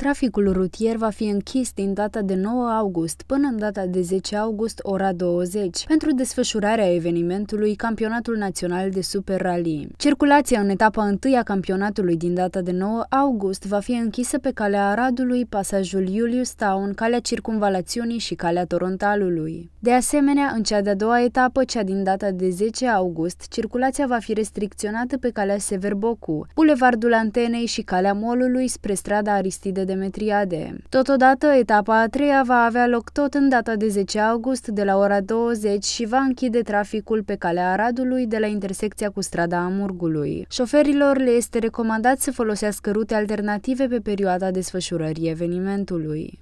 Traficul rutier va fi închis din data de 9 august până în data de 10 august ora 20 pentru desfășurarea evenimentului Campionatul Național de Super Rally. Circulația în etapa 1 a campionatului din data de 9 august va fi închisă pe calea Aradului, pasajul Julius Town, calea Circumvalațiunii și calea Torontalului. De asemenea, în cea de-a doua etapă, cea din data de 10 august, circulația va fi restricționată pe calea Severbocu, bulevardul Antenei și calea Molului spre strada Aristide de Metriade. Totodată, etapa a treia va avea loc tot în data de 10 august de la ora 20 și va închide traficul pe calea Aradului de la intersecția cu strada Amurgului. Șoferilor le este recomandat să folosească rute alternative pe perioada desfășurării evenimentului.